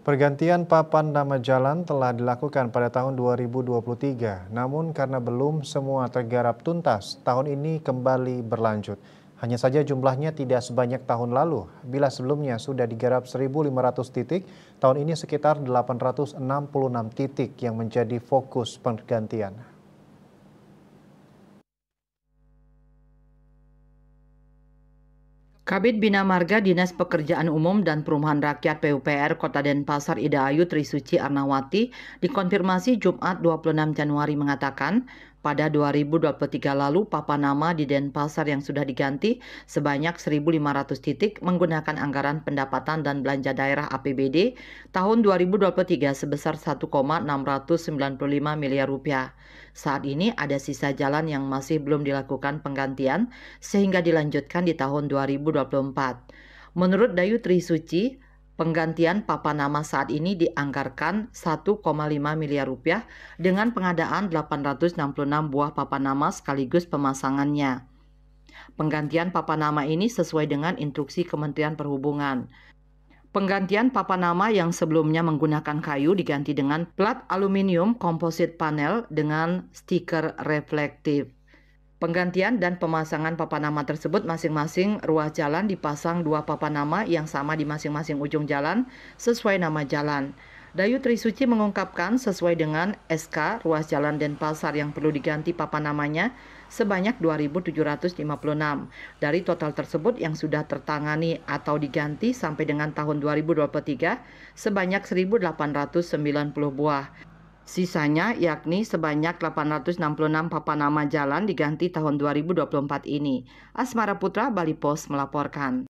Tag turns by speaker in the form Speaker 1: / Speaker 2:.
Speaker 1: Pergantian papan nama jalan telah dilakukan pada tahun 2023, namun karena belum semua tergarap tuntas, tahun ini kembali berlanjut. Hanya saja jumlahnya tidak sebanyak tahun lalu. Bila sebelumnya sudah digarap 1.500 titik, tahun ini sekitar 866 titik yang menjadi fokus pergantian.
Speaker 2: Kabit Bina Marga Dinas Pekerjaan Umum dan Perumahan Rakyat PUPR Kota Denpasar Ida Ayu Trisuci Arnawati dikonfirmasi Jumat 26 Januari mengatakan pada 2023 lalu, papa nama di Denpasar yang sudah diganti sebanyak 1.500 titik menggunakan anggaran pendapatan dan belanja daerah APBD tahun 2023 sebesar 1,695 miliar rupiah. Saat ini ada sisa jalan yang masih belum dilakukan penggantian sehingga dilanjutkan di tahun 2024. Menurut Dayu Trisuci, Penggantian papan nama saat ini dianggarkan 1,5 miliar rupiah dengan pengadaan 866 buah papan nama sekaligus pemasangannya. Penggantian papan nama ini sesuai dengan instruksi Kementerian Perhubungan. Penggantian papan nama yang sebelumnya menggunakan kayu diganti dengan plat aluminium komposit panel dengan stiker reflektif. Penggantian dan pemasangan papan nama tersebut masing-masing ruas jalan dipasang dua papan nama yang sama di masing-masing ujung jalan sesuai nama jalan. Dayu Trisuci mengungkapkan sesuai dengan SK ruas jalan Denpasar yang perlu diganti papan namanya sebanyak 2.756 dari total tersebut yang sudah tertangani atau diganti sampai dengan tahun 2023 sebanyak 1.890 buah. Sisanya yakni sebanyak 866 papan nama jalan diganti tahun 2024 ini. Asmara Putra, Bali Post melaporkan.